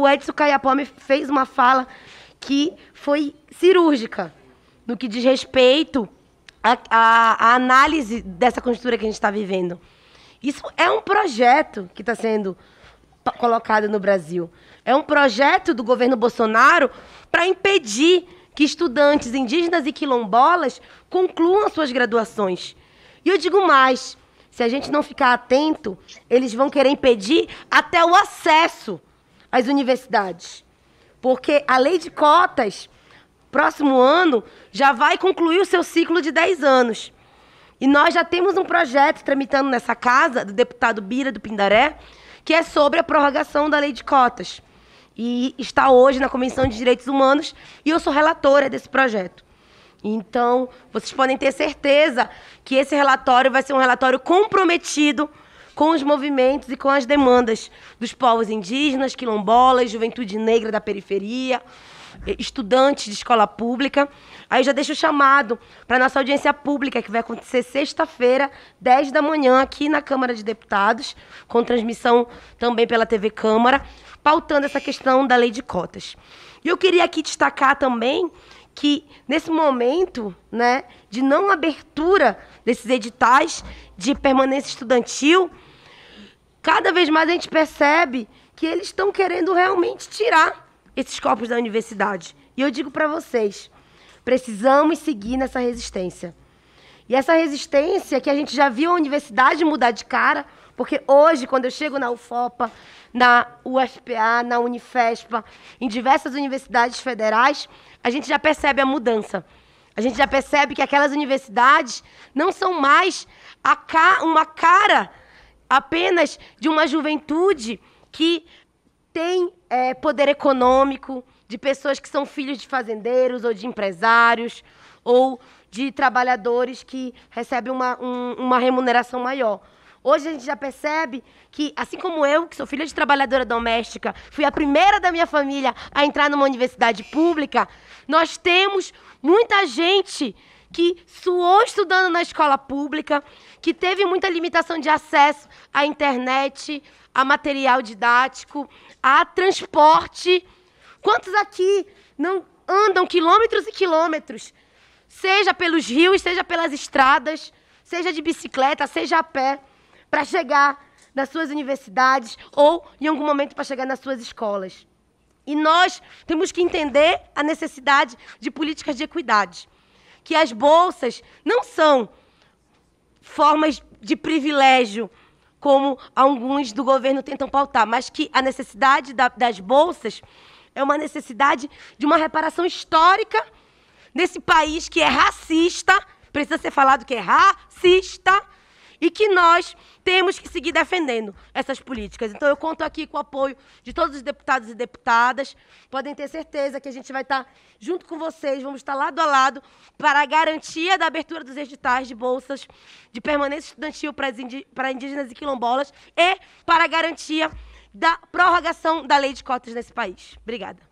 o Edson Caiapome fez uma fala que foi cirúrgica no que diz respeito à, à, à análise dessa conjuntura que a gente está vivendo. Isso é um projeto que está sendo colocado no Brasil. É um projeto do governo Bolsonaro para impedir que estudantes indígenas e quilombolas concluam suas graduações. E eu digo mais: se a gente não ficar atento, eles vão querer impedir até o acesso as universidades. Porque a lei de cotas, próximo ano, já vai concluir o seu ciclo de 10 anos. E nós já temos um projeto tramitando nessa casa, do deputado Bira do Pindaré, que é sobre a prorrogação da lei de cotas. E está hoje na Comissão de Direitos Humanos e eu sou relatora desse projeto. Então, vocês podem ter certeza que esse relatório vai ser um relatório comprometido com os movimentos e com as demandas dos povos indígenas, quilombolas, juventude negra da periferia, estudantes de escola pública. Aí eu já deixo o chamado para nossa audiência pública, que vai acontecer sexta-feira, 10 da manhã, aqui na Câmara de Deputados, com transmissão também pela TV Câmara, pautando essa questão da lei de cotas. E eu queria aqui destacar também que, nesse momento né, de não abertura desses editais de permanência estudantil, cada vez mais a gente percebe que eles estão querendo realmente tirar esses corpos da universidade. E eu digo para vocês, precisamos seguir nessa resistência. E essa resistência é que a gente já viu a universidade mudar de cara, porque hoje, quando eu chego na UFOPA, na UFPA, na Unifespa, em diversas universidades federais, a gente já percebe a mudança. A gente já percebe que aquelas universidades não são mais ca uma cara apenas de uma juventude que tem é, poder econômico, de pessoas que são filhos de fazendeiros ou de empresários, ou de trabalhadores que recebem uma, um, uma remuneração maior. Hoje a gente já percebe que, assim como eu, que sou filha de trabalhadora doméstica, fui a primeira da minha família a entrar numa universidade pública, nós temos muita gente que suou estudando na escola pública, que teve muita limitação de acesso à internet, a material didático, a transporte. Quantos aqui não andam quilômetros e quilômetros, seja pelos rios, seja pelas estradas, seja de bicicleta, seja a pé, para chegar nas suas universidades ou em algum momento para chegar nas suas escolas. E nós temos que entender a necessidade de políticas de equidade, que as bolsas não são formas de privilégio como alguns do governo tentam pautar, mas que a necessidade da, das bolsas é uma necessidade de uma reparação histórica nesse país que é racista, precisa ser falado que é racista, e que nós temos que seguir defendendo essas políticas. Então, eu conto aqui com o apoio de todos os deputados e deputadas. Podem ter certeza que a gente vai estar junto com vocês, vamos estar lado a lado para a garantia da abertura dos editais de bolsas de permanência estudantil para indígenas e quilombolas e para a garantia da prorrogação da lei de cotas nesse país. Obrigada.